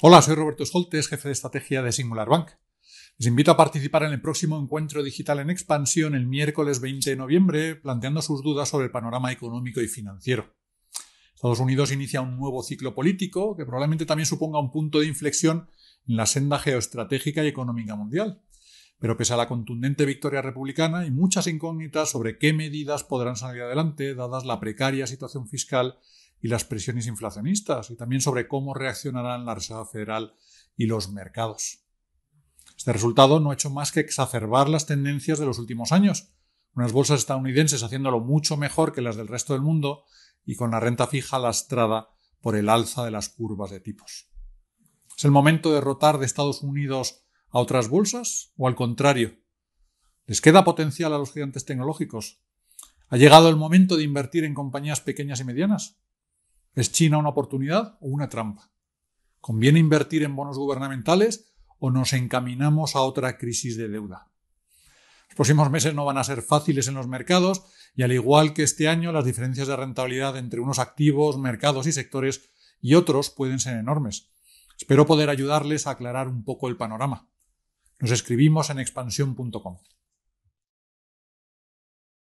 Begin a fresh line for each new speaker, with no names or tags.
Hola, soy Roberto Soltes, jefe de estrategia de Singular Bank. Les invito a participar en el próximo encuentro digital en expansión el miércoles 20 de noviembre, planteando sus dudas sobre el panorama económico y financiero. Estados Unidos inicia un nuevo ciclo político que probablemente también suponga un punto de inflexión en la senda geoestratégica y económica mundial. Pero pese a la contundente victoria republicana, y muchas incógnitas sobre qué medidas podrán salir adelante, dadas la precaria situación fiscal y las presiones inflacionistas y también sobre cómo reaccionarán la Reserva Federal y los mercados. Este resultado no ha hecho más que exacerbar las tendencias de los últimos años, unas bolsas estadounidenses haciéndolo mucho mejor que las del resto del mundo y con la renta fija lastrada por el alza de las curvas de tipos. ¿Es el momento de rotar de Estados Unidos a otras bolsas o al contrario? ¿Les queda potencial a los gigantes tecnológicos? ¿Ha llegado el momento de invertir en compañías pequeñas y medianas? ¿Es China una oportunidad o una trampa? ¿Conviene invertir en bonos gubernamentales o nos encaminamos a otra crisis de deuda? Los próximos meses no van a ser fáciles en los mercados y al igual que este año, las diferencias de rentabilidad entre unos activos, mercados y sectores y otros pueden ser enormes. Espero poder ayudarles a aclarar un poco el panorama. Nos escribimos en expansión.com.